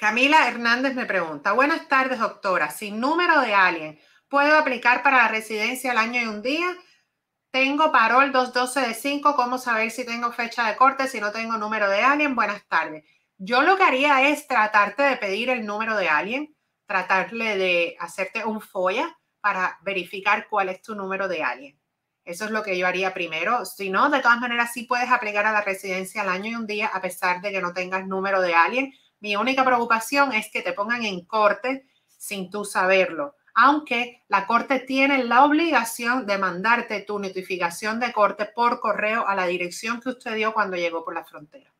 Camila Hernández me pregunta, buenas tardes doctora, sin número de alguien ¿puedo aplicar para la residencia al año y un día? Tengo parol 212 de 5, ¿cómo saber si tengo fecha de corte, si no tengo número de alguien? Buenas tardes. Yo lo que haría es tratarte de pedir el número de alguien, tratarle de hacerte un FOIA para verificar cuál es tu número de alguien. Eso es lo que yo haría primero. Si no, de todas maneras, sí puedes aplicar a la residencia al año y un día, a pesar de que no tengas número de alguien. Mi única preocupación es que te pongan en corte sin tú saberlo, aunque la corte tiene la obligación de mandarte tu notificación de corte por correo a la dirección que usted dio cuando llegó por la frontera.